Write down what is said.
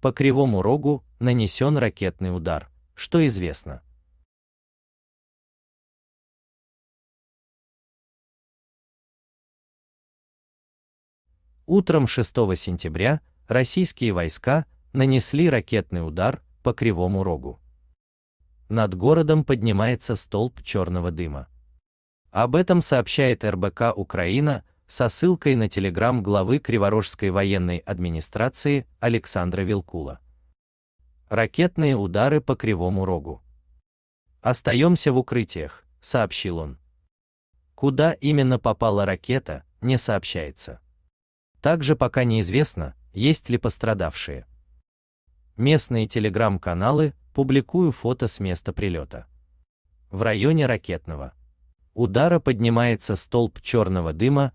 по Кривому Рогу нанесен ракетный удар, что известно. Утром 6 сентября российские войска нанесли ракетный удар по Кривому Рогу. Над городом поднимается столб черного дыма. Об этом сообщает РБК Украина, со ссылкой на телеграм главы Криворожской военной администрации Александра Вилкула. Ракетные удары по Кривому Рогу. Остаемся в укрытиях, сообщил он. Куда именно попала ракета, не сообщается. Также пока неизвестно, есть ли пострадавшие. Местные телеграм-каналы публикую фото с места прилета. В районе ракетного удара поднимается столб черного дыма,